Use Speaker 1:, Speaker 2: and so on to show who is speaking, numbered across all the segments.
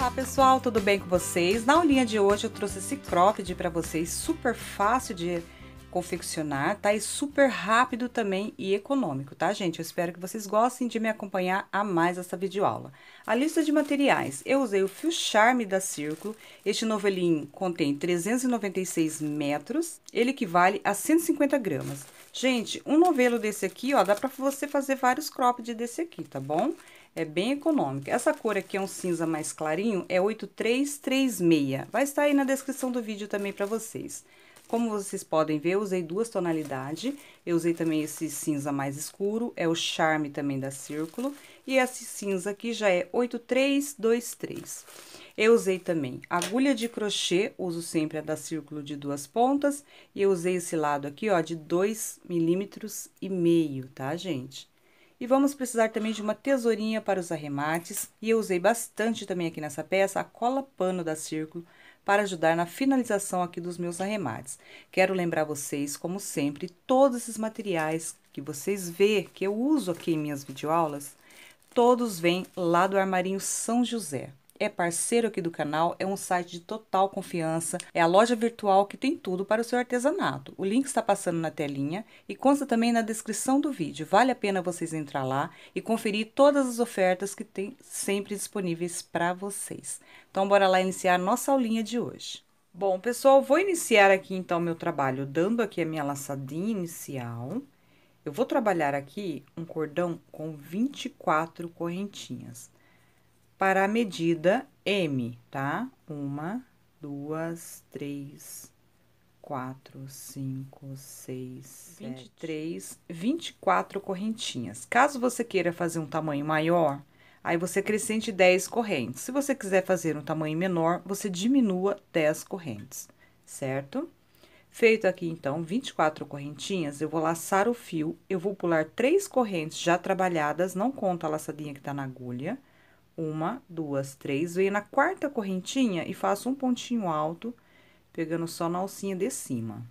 Speaker 1: Olá pessoal, tudo bem com vocês? Na aulinha de hoje eu trouxe esse cropped para vocês, super fácil de confeccionar, tá? E super rápido também e econômico, tá, gente? Eu espero que vocês gostem de me acompanhar a mais essa videoaula. A lista de materiais. Eu usei o fio charme da Círculo. Este novelinho contém 396 metros, ele equivale a 150 gramas. Gente, um novelo desse aqui, ó, dá pra você fazer vários cropped desse aqui, tá bom? Tá bom? É bem econômica. Essa cor aqui é um cinza mais clarinho, é 8336. Vai estar aí na descrição do vídeo também para vocês. Como vocês podem ver, eu usei duas tonalidades. Eu usei também esse cinza mais escuro, é o charme também da Círculo. E esse cinza aqui já é 8323. Eu usei também agulha de crochê, uso sempre a da Círculo de duas pontas. E eu usei esse lado aqui, ó, de 2 milímetros e meio, tá, gente? E vamos precisar também de uma tesourinha para os arremates. E eu usei bastante também aqui nessa peça a cola pano da Círculo para ajudar na finalização aqui dos meus arremates. Quero lembrar vocês, como sempre, todos esses materiais que vocês vê que eu uso aqui em minhas videoaulas, todos vêm lá do Armarinho São José é parceiro aqui do canal, é um site de total confiança, é a loja virtual que tem tudo para o seu artesanato. O link está passando na telinha e consta também na descrição do vídeo. Vale a pena vocês entrar lá e conferir todas as ofertas que tem sempre disponíveis para vocês. Então bora lá iniciar a nossa aulinha de hoje. Bom, pessoal, vou iniciar aqui então meu trabalho dando aqui a minha laçadinha inicial. Eu vou trabalhar aqui um cordão com 24 correntinhas para a medida M, tá? Uma, duas, três, quatro, cinco, seis, sete, três, vinte e quatro correntinhas. Caso você queira fazer um tamanho maior, aí você acrescente 10 correntes. Se você quiser fazer um tamanho menor, você diminua 10 correntes, certo? Feito aqui, então, 24 correntinhas, eu vou laçar o fio, eu vou pular três correntes já trabalhadas, não conta a laçadinha que tá na agulha, uma, duas, três. Venho na quarta correntinha e faço um pontinho alto, pegando só na alcinha de cima.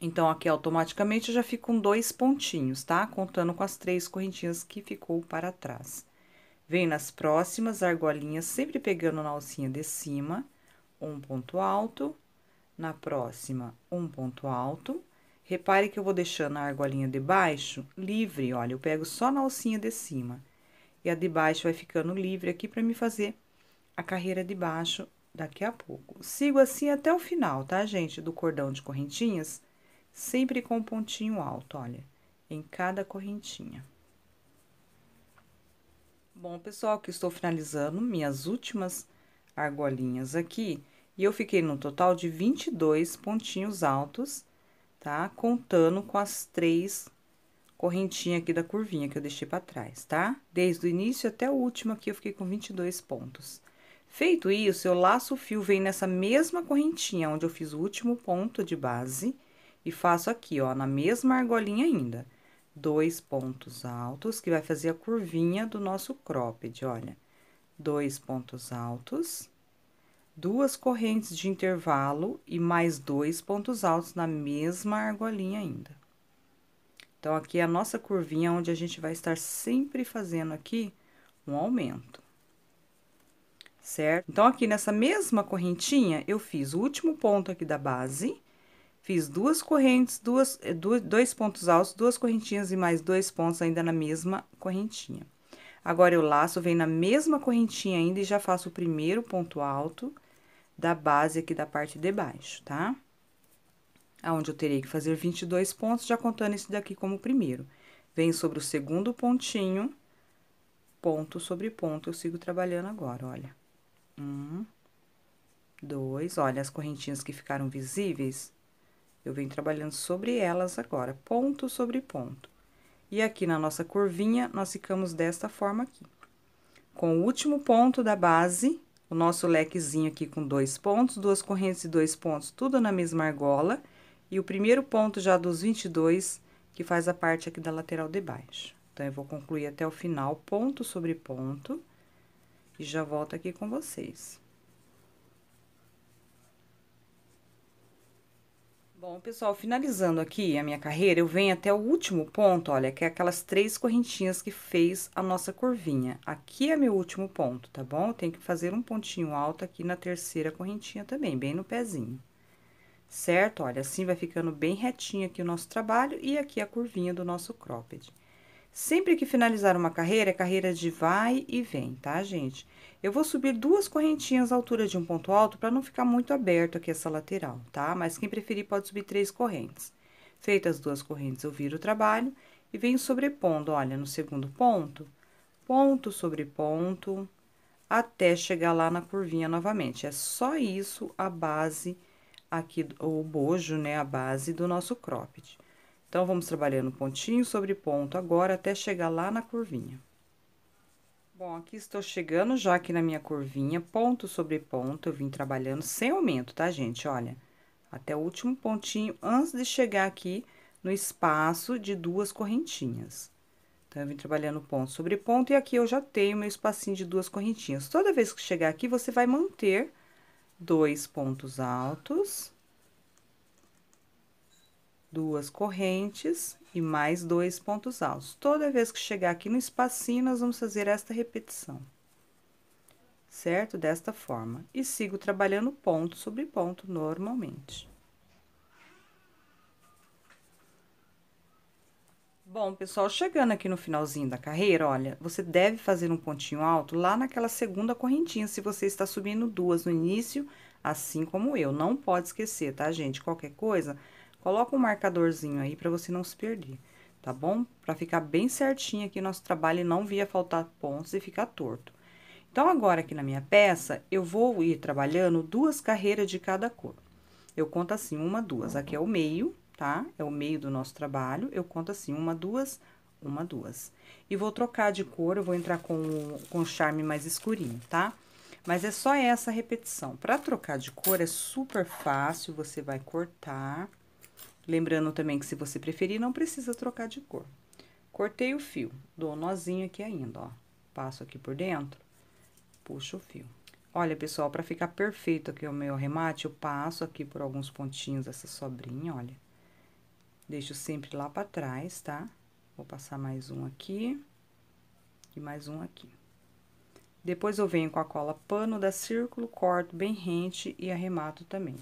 Speaker 1: Então, aqui automaticamente eu já fico com dois pontinhos, tá? Contando com as três correntinhas que ficou para trás. Venho nas próximas argolinhas, sempre pegando na alcinha de cima, um ponto alto. Na próxima, um ponto alto. Repare que eu vou deixando a argolinha de baixo livre, olha, eu pego só na alcinha de cima e a de baixo vai ficando livre aqui para me fazer a carreira de baixo daqui a pouco. Sigo assim até o final, tá, gente? Do cordão de correntinhas, sempre com um pontinho alto, olha, em cada correntinha. Bom, pessoal, que estou finalizando minhas últimas argolinhas aqui, e eu fiquei no total de 22 pontinhos altos, tá? Contando com as três correntinha aqui da curvinha que eu deixei para trás, tá? Desde o início até o último aqui, eu fiquei com 22 pontos. Feito isso, eu laço o fio, vem nessa mesma correntinha onde eu fiz o último ponto de base, e faço aqui, ó, na mesma argolinha ainda. Dois pontos altos, que vai fazer a curvinha do nosso cropped, olha. Dois pontos altos, duas correntes de intervalo e mais dois pontos altos na mesma argolinha ainda. Então, aqui é a nossa curvinha, onde a gente vai estar sempre fazendo aqui um aumento. Certo? Então, aqui nessa mesma correntinha, eu fiz o último ponto aqui da base, fiz duas correntes, duas, eh, dois pontos altos, duas correntinhas e mais dois pontos ainda na mesma correntinha. Agora, eu laço, venho na mesma correntinha ainda e já faço o primeiro ponto alto da base aqui da parte de baixo, tá? aonde eu terei que fazer 22 pontos, já contando esse daqui como primeiro. vem sobre o segundo pontinho, ponto sobre ponto, eu sigo trabalhando agora, olha. Um, dois, olha, as correntinhas que ficaram visíveis, eu venho trabalhando sobre elas agora, ponto sobre ponto. E aqui na nossa curvinha, nós ficamos desta forma aqui. Com o último ponto da base, o nosso lequezinho aqui com dois pontos, duas correntes e dois pontos, tudo na mesma argola e o primeiro ponto já dos 22, que faz a parte aqui da lateral de baixo. Então, eu vou concluir até o final, ponto sobre ponto, e já volto aqui com vocês. Bom, pessoal, finalizando aqui a minha carreira, eu venho até o último ponto, olha, que é aquelas três correntinhas que fez a nossa curvinha. Aqui é meu último ponto, tá bom? Eu tenho que fazer um pontinho alto aqui na terceira correntinha também, bem no pezinho certo? Olha, assim vai ficando bem retinho aqui o nosso trabalho e aqui a curvinha do nosso cropped. Sempre que finalizar uma carreira, é carreira de vai e vem, tá, gente? Eu vou subir duas correntinhas à altura de um ponto alto para não ficar muito aberto aqui essa lateral, tá? Mas quem preferir pode subir três correntes. Feitas as duas correntes, eu viro o trabalho e venho sobrepondo, olha, no segundo ponto, ponto sobre ponto, até chegar lá na curvinha novamente. É só isso a base aqui o bojo, né, a base do nosso cropped. Então, vamos trabalhando pontinho sobre ponto agora, até chegar lá na curvinha. Bom, aqui estou chegando já aqui na minha curvinha, ponto sobre ponto, eu vim trabalhando sem aumento, tá, gente? Olha, até o último pontinho, antes de chegar aqui no espaço de duas correntinhas. Então, eu vim trabalhando ponto sobre ponto, e aqui eu já tenho meu espacinho de duas correntinhas. Toda vez que chegar aqui, você vai manter dois pontos altos, duas correntes e mais dois pontos altos. Toda vez que chegar aqui no espacinho, nós vamos fazer esta repetição, certo? Desta forma. E sigo trabalhando ponto sobre ponto normalmente. Bom, pessoal, chegando aqui no finalzinho da carreira, olha, você deve fazer um pontinho alto lá naquela segunda correntinha, se você está subindo duas no início, assim como eu. Não pode esquecer, tá, gente? Qualquer coisa, coloca um marcadorzinho aí para você não se perder, tá bom? Para ficar bem certinho aqui nosso trabalho e não via faltar pontos e ficar torto. Então, agora aqui na minha peça, eu vou ir trabalhando duas carreiras de cada cor. Eu conto assim, uma, duas. Aqui é o meio, tá? É o meio do nosso trabalho, eu conto assim, uma, duas, uma, duas. E vou trocar de cor, eu vou entrar com, com charme mais escurinho, tá? Mas é só essa repetição. Para trocar de cor é super fácil, você vai cortar. Lembrando também que se você preferir, não precisa trocar de cor. Cortei o fio, dou um nozinho aqui ainda, ó. Passo aqui por dentro, puxo o fio. Olha, pessoal, para ficar perfeito aqui o meu remate, eu passo aqui por alguns pontinhos essa sobrinha, olha. Deixo sempre lá pra trás, tá? Vou passar mais um aqui e mais um aqui. Depois, eu venho com a cola pano da círculo, corto bem rente e arremato também.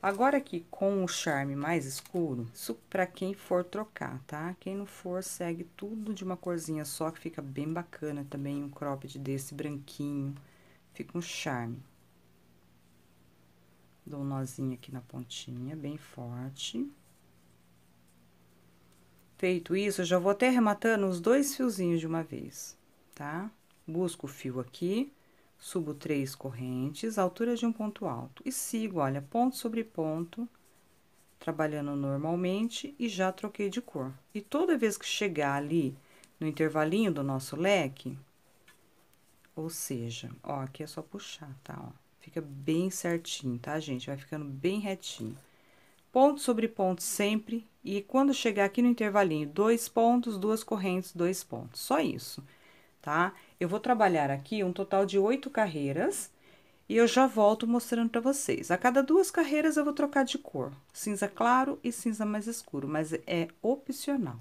Speaker 1: Agora, aqui com o charme mais escuro, isso pra quem for trocar, tá? Quem não for, segue tudo de uma corzinha só, que fica bem bacana também, um cropped desse branquinho, fica um charme. Dou um nozinho aqui na pontinha, bem forte feito isso, eu já vou até arrematando os dois fiozinhos de uma vez, tá? Busco o fio aqui, subo três correntes, altura de um ponto alto, e sigo, olha, ponto sobre ponto, trabalhando normalmente, e já troquei de cor. E toda vez que chegar ali no intervalinho do nosso leque, ou seja, ó, aqui é só puxar, tá, ó, fica bem certinho, tá, gente? Vai ficando bem retinho ponto sobre ponto sempre, e quando chegar aqui no intervalinho, dois pontos, duas correntes, dois pontos, só isso, tá? Eu vou trabalhar aqui um total de oito carreiras, e eu já volto mostrando para vocês. A cada duas carreiras, eu vou trocar de cor, cinza claro e cinza mais escuro, mas é opcional.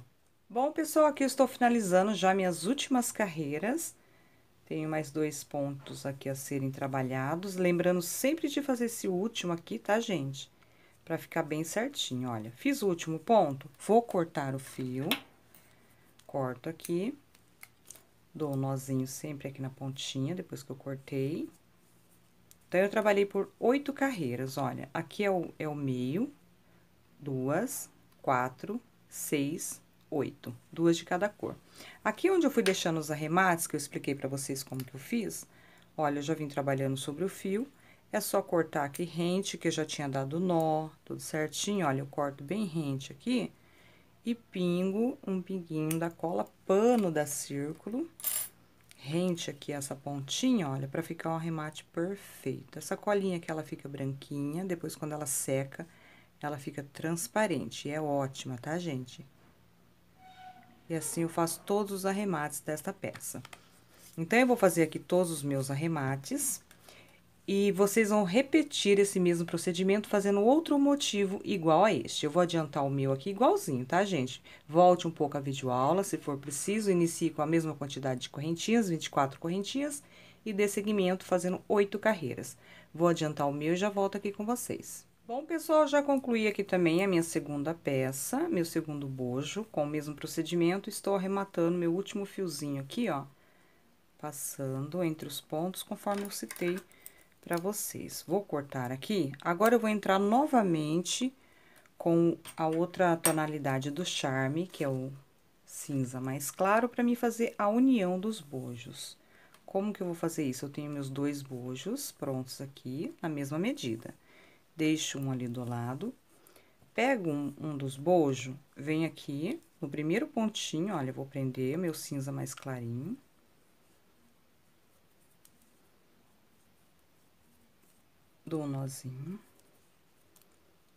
Speaker 1: Bom, pessoal, aqui eu estou finalizando já minhas últimas carreiras. Tenho mais dois pontos aqui a serem trabalhados. Lembrando sempre de fazer esse último aqui, tá, gente? para ficar bem certinho, olha. Fiz o último ponto, vou cortar o fio, corto aqui, dou um nozinho sempre aqui na pontinha, depois que eu cortei. Então, eu trabalhei por oito carreiras, olha, aqui é o, é o meio, duas, quatro, seis, oito, duas de cada cor. Aqui onde eu fui deixando os arremates, que eu expliquei para vocês como que eu fiz, olha, eu já vim trabalhando sobre o fio, é só cortar aqui rente, que já tinha dado nó, tudo certinho. Olha, eu corto bem rente aqui e pingo um pinguinho da cola pano da círculo, rente aqui essa pontinha, olha, para ficar um arremate perfeito. Essa colinha que ela fica branquinha, depois quando ela seca, ela fica transparente, é ótima, tá, gente? E assim eu faço todos os arremates desta peça. Então, eu vou fazer aqui todos os meus arremates e vocês vão repetir esse mesmo procedimento fazendo outro motivo igual a este. Eu vou adiantar o meu aqui igualzinho, tá, gente? Volte um pouco a videoaula, se for preciso, inicie com a mesma quantidade de correntinhas, 24 correntinhas, e dê seguimento fazendo oito carreiras. Vou adiantar o meu e já volto aqui com vocês. Bom, pessoal, já concluí aqui também a minha segunda peça, meu segundo bojo, com o mesmo procedimento, estou arrematando meu último fiozinho aqui, ó, passando entre os pontos, conforme eu citei para vocês. Vou cortar aqui. Agora, eu vou entrar novamente com a outra tonalidade do charme, que é o cinza mais claro, para me fazer a união dos bojos. Como que eu vou fazer isso? Eu tenho meus dois bojos prontos aqui, na mesma medida. Deixo um ali do lado, pego um, um dos bojos, venho aqui no primeiro pontinho, olha, vou prender meu cinza mais clarinho. do nozinho.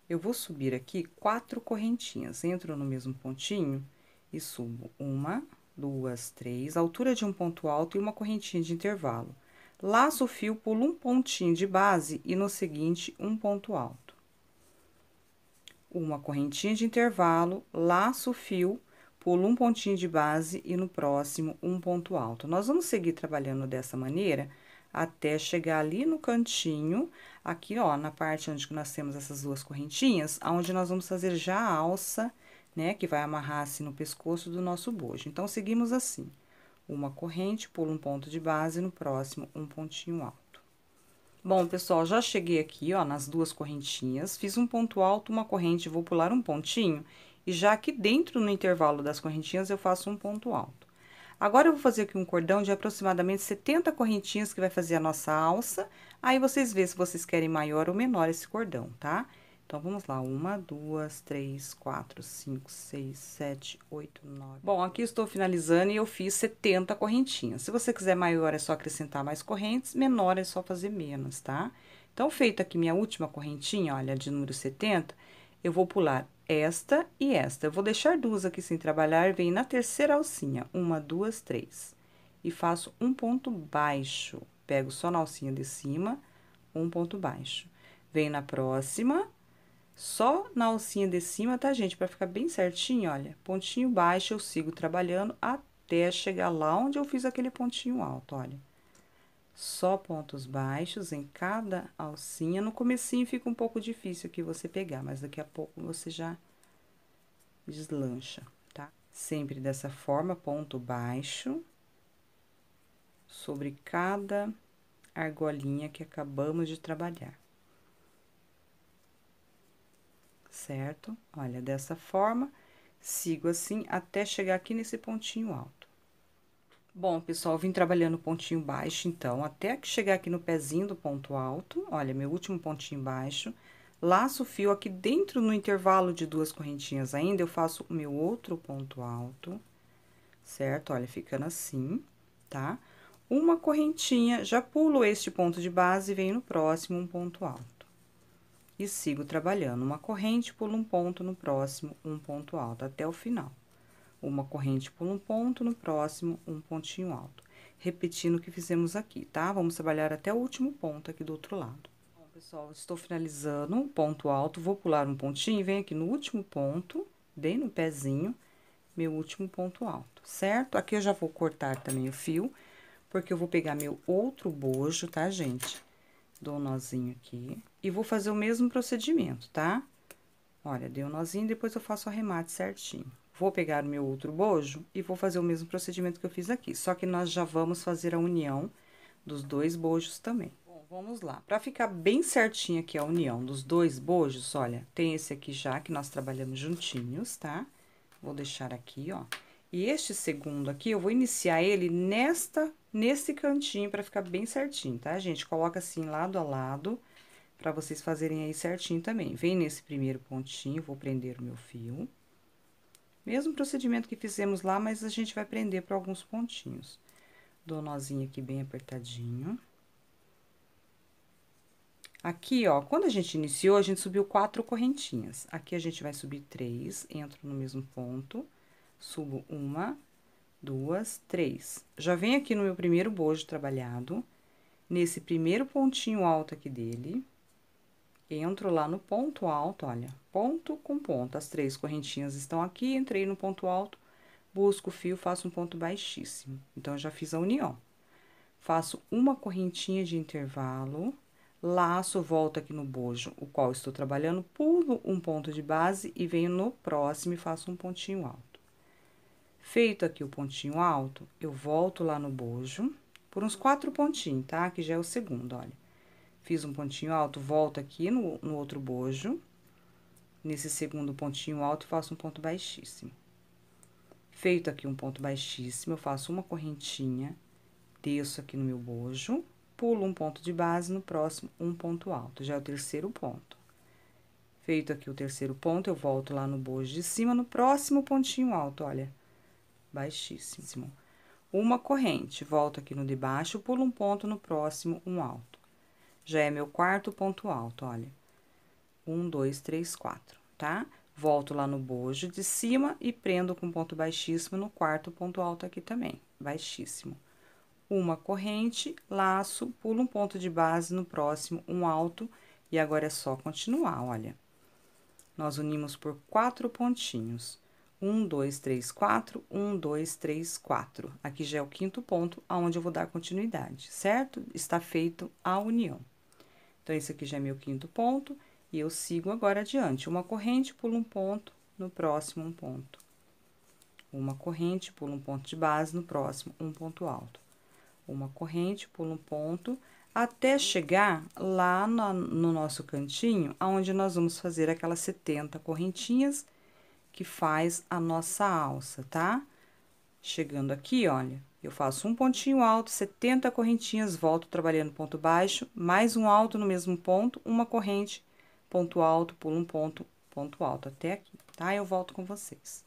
Speaker 1: Eu vou subir aqui quatro correntinhas, entro no mesmo pontinho e subo uma, duas, três, altura de um ponto alto e uma correntinha de intervalo. Laço o fio, pulo um pontinho de base e no seguinte, um ponto alto. Uma correntinha de intervalo, laço o fio, pulo um pontinho de base e no próximo, um ponto alto. Nós vamos seguir trabalhando dessa maneira até chegar ali no cantinho, aqui, ó, na parte onde nós temos essas duas correntinhas, aonde nós vamos fazer já a alça, né, que vai amarrar assim no pescoço do nosso bojo. Então, seguimos assim. Uma corrente, pulo um ponto de base, no próximo, um pontinho alto. Bom, pessoal, já cheguei aqui, ó, nas duas correntinhas, fiz um ponto alto, uma corrente, vou pular um pontinho, e já aqui dentro, no intervalo das correntinhas, eu faço um ponto alto. Agora eu vou fazer aqui um cordão de aproximadamente 70 correntinhas que vai fazer a nossa alça. Aí, vocês veem se vocês querem maior ou menor esse cordão, tá? Então, vamos lá. Uma, duas, três, quatro, cinco, seis, sete, oito, nove... Bom, aqui estou finalizando e eu fiz 70 correntinhas. Se você quiser maior, é só acrescentar mais correntes. Menor, é só fazer menos, tá? Então, feita aqui minha última correntinha, olha, de número 70, eu vou pular esta e esta. Eu vou deixar duas aqui sem trabalhar, vem na terceira alcinha, uma, duas, três. E faço um ponto baixo, pego só na alcinha de cima, um ponto baixo. Venho na próxima, só na alcinha de cima, tá, gente? Pra ficar bem certinho, olha, pontinho baixo, eu sigo trabalhando até chegar lá onde eu fiz aquele pontinho alto, olha só pontos baixos em cada alcinha. No comecinho fica um pouco difícil aqui você pegar, mas daqui a pouco você já deslancha, tá? Sempre dessa forma, ponto baixo sobre cada argolinha que acabamos de trabalhar. Certo? Olha, dessa forma, sigo assim até chegar aqui nesse pontinho alto. Bom, pessoal, vim trabalhando pontinho baixo, então, até chegar aqui no pezinho do ponto alto, olha, meu último pontinho baixo, laço o fio aqui dentro no intervalo de duas correntinhas ainda, eu faço o meu outro ponto alto, certo? Olha, ficando assim, tá? Uma correntinha, já pulo este ponto de base e venho no próximo um ponto alto. E sigo trabalhando uma corrente, pulo um ponto no próximo um ponto alto, até o final uma corrente por um ponto, no próximo, um pontinho alto. Repetindo o que fizemos aqui, tá? Vamos trabalhar até o último ponto aqui do outro lado. Bom, pessoal, estou finalizando um ponto alto, vou pular um pontinho, venho aqui no último ponto, dei no pezinho, meu último ponto alto, certo? Aqui eu já vou cortar também o fio, porque eu vou pegar meu outro bojo, tá, gente? Dou um nozinho aqui e vou fazer o mesmo procedimento, tá? Olha, dei um nozinho, depois eu faço o arremate certinho. Vou pegar o meu outro bojo e vou fazer o mesmo procedimento que eu fiz aqui, só que nós já vamos fazer a união dos dois bojos também. Bom, vamos lá. Para ficar bem certinha aqui a união dos dois bojos, olha, tem esse aqui já que nós trabalhamos juntinhos, tá? Vou deixar aqui, ó. E este segundo aqui, eu vou iniciar ele nesta, nesse cantinho para ficar bem certinho, tá, gente? Coloca assim lado a lado para vocês fazerem aí certinho também. Vem nesse primeiro pontinho, vou prender o meu fio. Mesmo procedimento que fizemos lá, mas a gente vai prender para alguns pontinhos. Dou um nozinho aqui bem apertadinho. Aqui, ó, quando a gente iniciou, a gente subiu quatro correntinhas. Aqui a gente vai subir três, entro no mesmo ponto, subo uma, duas, três. Já venho aqui no meu primeiro bojo trabalhado, nesse primeiro pontinho alto aqui dele, entro lá no ponto alto, olha, ponto com ponto. As três correntinhas estão aqui, entrei no ponto alto, busco o fio, faço um ponto baixíssimo. Então, já fiz a união. Faço uma correntinha de intervalo, laço, volto aqui no bojo, o qual estou trabalhando, pulo um ponto de base e venho no próximo e faço um pontinho alto. Feito aqui o pontinho alto, eu volto lá no bojo por uns quatro pontinhos, tá? Que já é o segundo, olha Fiz um pontinho alto, volto aqui no, no outro bojo. Nesse segundo pontinho alto, faço um ponto baixíssimo. Feito aqui um ponto baixíssimo, eu faço uma correntinha, desço aqui no meu bojo, pulo um ponto de base, no próximo, um ponto alto. Já é o terceiro ponto. Feito aqui o terceiro ponto, eu volto lá no bojo de cima, no próximo pontinho alto, olha, baixíssimo. Uma corrente, volto aqui no de baixo, pulo um ponto, no próximo, um alto. Já é meu quarto ponto alto, olha. Um, dois, três, quatro, tá? Volto lá no bojo de cima e prendo com ponto baixíssimo no quarto ponto alto aqui também, baixíssimo. Uma corrente, laço, pulo um ponto de base no próximo, um alto, e agora é só continuar, olha. Nós unimos por quatro pontinhos. Um, dois, três, quatro, um, dois, três, quatro. Aqui já é o quinto ponto, aonde eu vou dar continuidade, certo? Está feito a união. Então, esse aqui já é meu quinto ponto, e eu sigo agora adiante. Uma corrente, pulo um ponto, no próximo, um ponto. Uma corrente, pulo um ponto de base, no próximo, um ponto alto. Uma corrente, pulo um ponto, até chegar lá no, no nosso cantinho, aonde nós vamos fazer aquelas 70 correntinhas que faz a nossa alça, tá? Chegando aqui, olha, eu faço um pontinho alto, 70 correntinhas, volto trabalhando ponto baixo, mais um alto no mesmo ponto, uma corrente, ponto alto, pulo um ponto, ponto alto, até aqui, tá? Eu volto com vocês.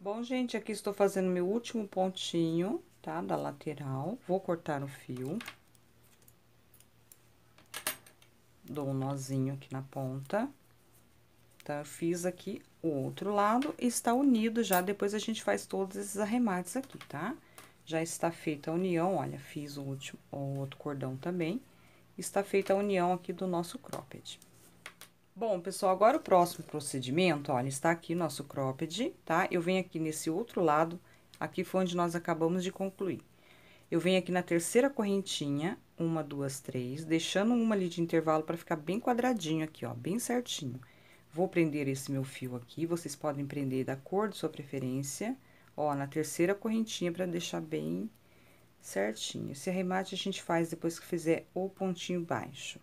Speaker 1: Bom, gente, aqui estou fazendo meu último pontinho, tá? Da lateral, vou cortar o fio. Dou um nozinho aqui na ponta. Tá, eu fiz aqui o outro lado, está unido já, depois a gente faz todos esses arremates aqui, tá? Tá? Já está feita a união, olha, fiz o último, o outro cordão também. Está feita a união aqui do nosso cropped. Bom, pessoal, agora o próximo procedimento, olha, está aqui nosso cropped, tá? Eu venho aqui nesse outro lado, aqui foi onde nós acabamos de concluir. Eu venho aqui na terceira correntinha, uma, duas, três, deixando uma ali de intervalo para ficar bem quadradinho aqui, ó, bem certinho. Vou prender esse meu fio aqui, vocês podem prender da cor de sua preferência, tá? Ó, na terceira correntinha, para deixar bem certinho. Esse arremate a gente faz depois que fizer o pontinho baixo.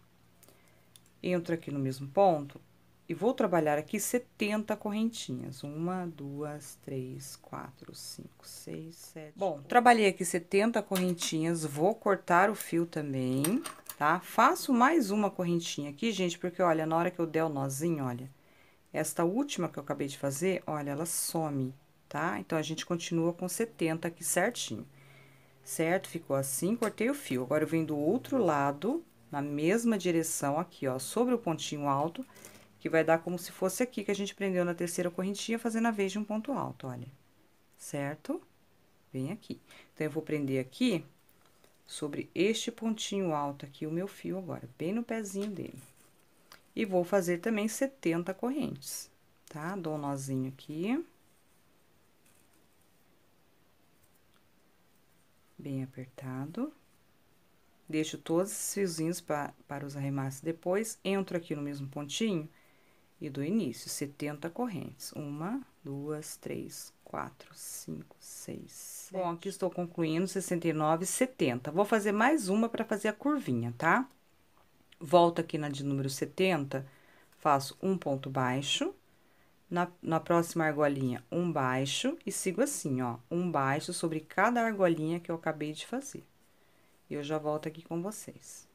Speaker 1: Entro aqui no mesmo ponto e vou trabalhar aqui 70 correntinhas. Uma, duas, três, quatro, cinco, seis, sete... Bom, oito. trabalhei aqui 70 correntinhas, vou cortar o fio também, tá? Faço mais uma correntinha aqui, gente, porque, olha, na hora que eu der o nozinho, olha, esta última que eu acabei de fazer, olha, ela some, tá? Então, a gente continua com 70 aqui certinho, certo? Ficou assim, cortei o fio. Agora, eu venho do outro lado, na mesma direção aqui, ó, sobre o pontinho alto, que vai dar como se fosse aqui que a gente prendeu na terceira correntinha, fazendo a vez de um ponto alto, olha. Certo? Bem aqui. Então, eu vou prender aqui sobre este pontinho alto aqui o meu fio agora, bem no pezinho dele. E vou fazer também 70 correntes, tá? Dou um nozinho aqui. bem apertado. Deixo todos os fiozinhos pra, para os arremates depois, entro aqui no mesmo pontinho e do início, 70 correntes. Uma, duas, três, quatro, cinco, seis, sete. Bom, aqui estou concluindo 69, 70. Vou fazer mais uma para fazer a curvinha, tá? Volto aqui na de número 70, faço um ponto baixo na, na próxima argolinha, um baixo e sigo assim, ó, um baixo sobre cada argolinha que eu acabei de fazer. E eu já volto aqui com vocês.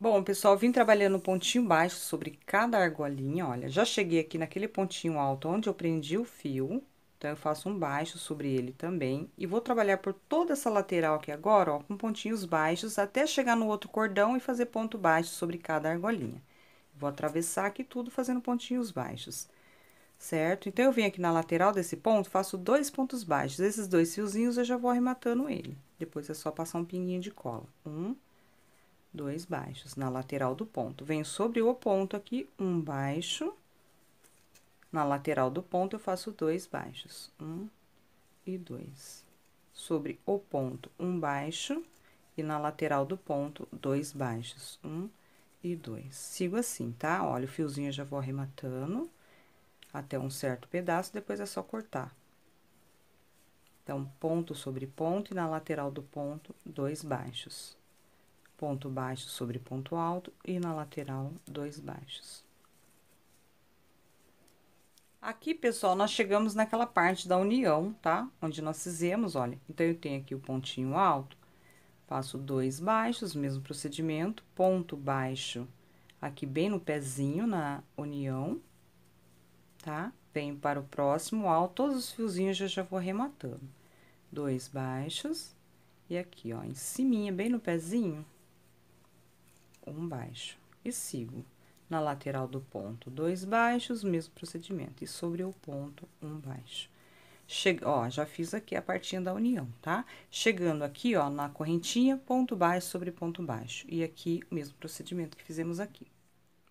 Speaker 1: Bom, pessoal, vim trabalhando pontinho baixo sobre cada argolinha, olha, já cheguei aqui naquele pontinho alto onde eu prendi o fio, então, eu faço um baixo sobre ele também, e vou trabalhar por toda essa lateral aqui agora, ó, com pontinhos baixos, até chegar no outro cordão e fazer ponto baixo sobre cada argolinha. Vou atravessar aqui tudo fazendo pontinhos baixos, certo? Então, eu venho aqui na lateral desse ponto, faço dois pontos baixos. Esses dois fiozinhos eu já vou arrematando ele. Depois é só passar um pinguinho de cola. Um, dois baixos na lateral do ponto. Venho sobre o ponto aqui, um baixo. Na lateral do ponto, eu faço dois baixos. Um e dois. Sobre o ponto, um baixo. E na lateral do ponto, dois baixos. Um e dois. Sigo assim, tá? Olha, o fiozinho eu já vou arrematando até um certo pedaço, depois é só cortar. Então, ponto sobre ponto e na lateral do ponto, dois baixos. Ponto baixo sobre ponto alto e na lateral, dois baixos. Aqui, pessoal, nós chegamos naquela parte da união, tá? Onde nós fizemos, olha. Então, eu tenho aqui o pontinho alto, Faço dois baixos, mesmo procedimento, ponto baixo aqui bem no pezinho, na união, tá? Venho para o próximo alto, todos os fiozinhos eu já vou rematando. Dois baixos, e aqui, ó, em cima, bem no pezinho, um baixo. E sigo na lateral do ponto, dois baixos, mesmo procedimento. E sobre o ponto, um baixo. Chega, ó, já fiz aqui a partinha da união, tá? Chegando aqui, ó, na correntinha, ponto baixo sobre ponto baixo. E aqui, o mesmo procedimento que fizemos aqui.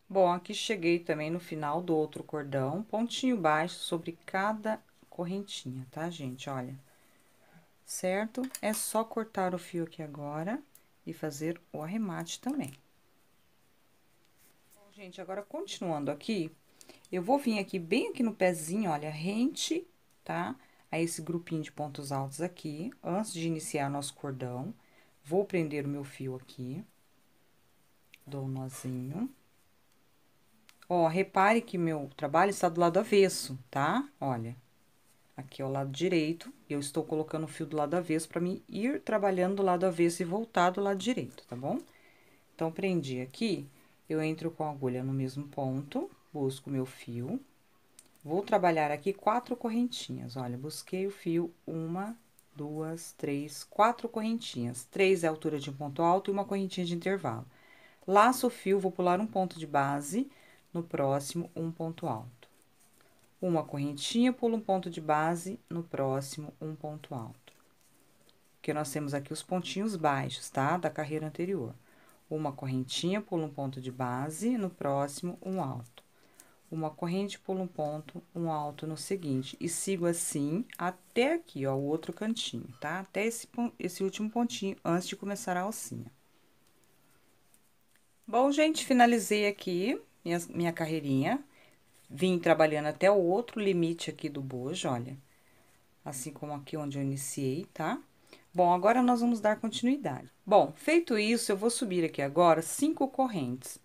Speaker 1: Bom, aqui cheguei também no final do outro cordão, pontinho baixo sobre cada correntinha, tá, gente? Olha, certo? É só cortar o fio aqui agora e fazer o arremate também. Bom, gente, agora continuando aqui, eu vou vir aqui bem aqui no pezinho, olha, rente tá? A esse grupinho de pontos altos aqui, antes de iniciar nosso cordão, vou prender o meu fio aqui, dou um nozinho. Ó, repare que meu trabalho está do lado avesso, tá? Olha, aqui é o lado direito, eu estou colocando o fio do lado avesso para mim ir trabalhando do lado avesso e voltar do lado direito, tá bom? Então, prendi aqui, eu entro com a agulha no mesmo ponto, busco meu fio, Vou trabalhar aqui quatro correntinhas, olha, busquei o fio, uma, duas, três, quatro correntinhas. Três é a altura de um ponto alto e uma correntinha de intervalo. Laço o fio, vou pular um ponto de base, no próximo, um ponto alto. Uma correntinha, pulo um ponto de base, no próximo, um ponto alto. Porque nós temos aqui os pontinhos baixos, tá? Da carreira anterior. Uma correntinha, pulo um ponto de base, no próximo, um alto uma corrente, pulo um ponto, um alto no seguinte, e sigo assim até aqui, ó, o outro cantinho, tá? Até esse, esse último pontinho, antes de começar a alcinha. Bom, gente, finalizei aqui minha, minha carreirinha. Vim trabalhando até o outro limite aqui do bojo, olha. Assim como aqui onde eu iniciei, tá? Bom, agora nós vamos dar continuidade. Bom, feito isso, eu vou subir aqui agora cinco correntes.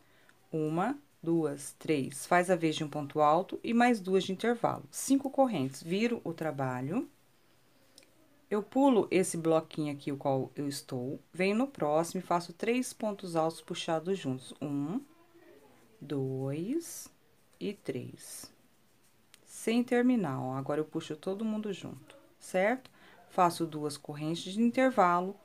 Speaker 1: Uma, duas, três, faz a vez de um ponto alto e mais duas de intervalo. Cinco correntes, viro o trabalho. Eu pulo esse bloquinho aqui, o qual eu estou, venho no próximo e faço três pontos altos puxados juntos. Um, dois e três. Sem terminar, ó, agora eu puxo todo mundo junto, certo? Faço duas correntes de intervalo,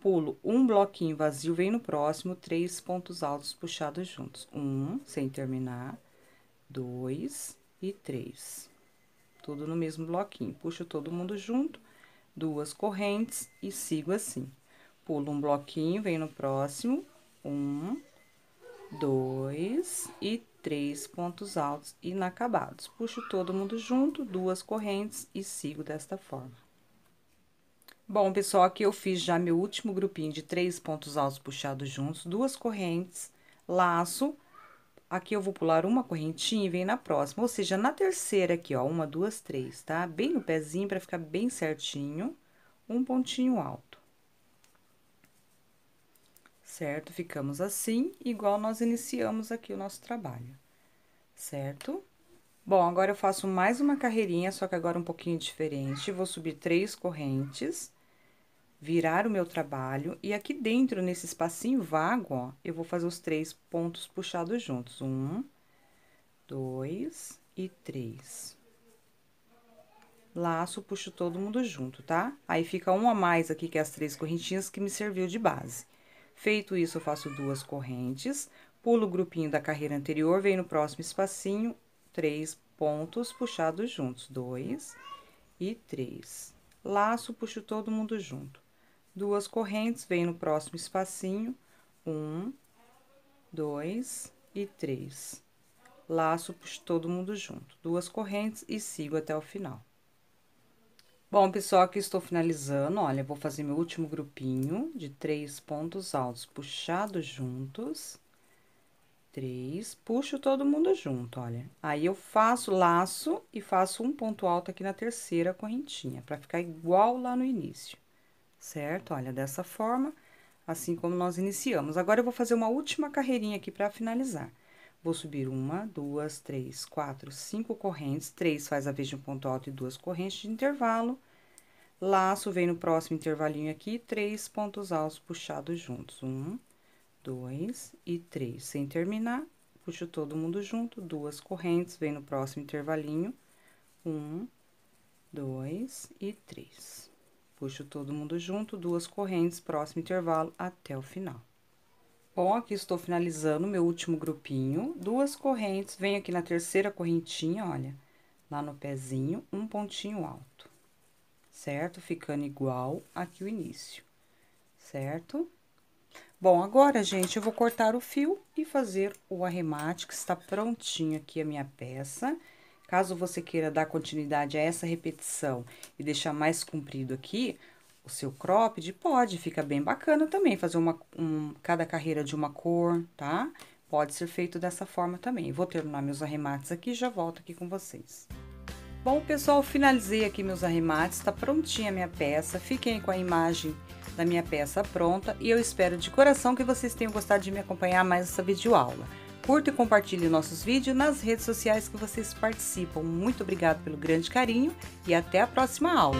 Speaker 1: Pulo um bloquinho vazio, vem no próximo, três pontos altos puxados juntos. Um, sem terminar, dois e três. Tudo no mesmo bloquinho. Puxo todo mundo junto, duas correntes e sigo assim. Pulo um bloquinho, vem no próximo, um, dois e três pontos altos inacabados. Puxo todo mundo junto, duas correntes e sigo desta forma. Bom, pessoal, aqui eu fiz já meu último grupinho de três pontos altos puxados juntos, duas correntes, laço. Aqui eu vou pular uma correntinha e vem na próxima, ou seja, na terceira aqui, ó, uma, duas, três, tá? Bem no pezinho para ficar bem certinho, um pontinho alto. Certo? Ficamos assim, igual nós iniciamos aqui o nosso trabalho, certo? Bom, agora eu faço mais uma carreirinha, só que agora um pouquinho diferente. Vou subir três correntes, virar o meu trabalho e aqui dentro, nesse espacinho vago, ó, eu vou fazer os três pontos puxados juntos. Um, dois e três. Laço, puxo todo mundo junto, tá? Aí fica um a mais aqui, que é as três correntinhas que me serviu de base. Feito isso, eu faço duas correntes, pulo o grupinho da carreira anterior, venho no próximo espacinho, três pontos puxados juntos. Dois e três. Laço, puxo todo mundo junto duas correntes, vem no próximo espacinho, um, dois e três. Laço puxo todo mundo junto, duas correntes e sigo até o final. Bom, pessoal, aqui estou finalizando, olha, vou fazer meu último grupinho de três pontos altos puxados juntos. Três, puxo todo mundo junto, olha. Aí, eu faço laço e faço um ponto alto aqui na terceira correntinha, para ficar igual lá no início certo? Olha, dessa forma, assim como nós iniciamos. Agora, eu vou fazer uma última carreirinha aqui para finalizar. Vou subir uma, duas, três, quatro, cinco correntes. Três faz a vez de um ponto alto e duas correntes de intervalo. Laço, vem no próximo intervalinho aqui, três pontos altos puxados juntos. Um, dois e três. Sem terminar, puxo todo mundo junto, duas correntes, vem no próximo intervalinho. Um, dois e três. Puxo todo mundo junto, duas correntes, próximo intervalo até o final. Bom, aqui estou finalizando meu último grupinho, duas correntes, venho aqui na terceira correntinha, olha, lá no pezinho, um pontinho alto, certo? Ficando igual aqui o início, certo? Bom, agora, gente, eu vou cortar o fio e fazer o arremate, que está prontinho aqui a minha peça. Caso você queira dar continuidade a essa repetição e deixar mais comprido aqui, o seu cropped pode, fica bem bacana também, fazer uma, um, cada carreira de uma cor, tá? Pode ser feito dessa forma também. Vou terminar meus arremates aqui e já volto aqui com vocês. Bom, pessoal, finalizei aqui meus arremates, tá prontinha a minha peça. Fiquem com a imagem da minha peça pronta e eu espero de coração que vocês tenham gostado de me acompanhar mais essa videoaula. aula curta e compartilhe nossos vídeos nas redes sociais que vocês participam. Muito obrigado pelo grande carinho e até a próxima aula.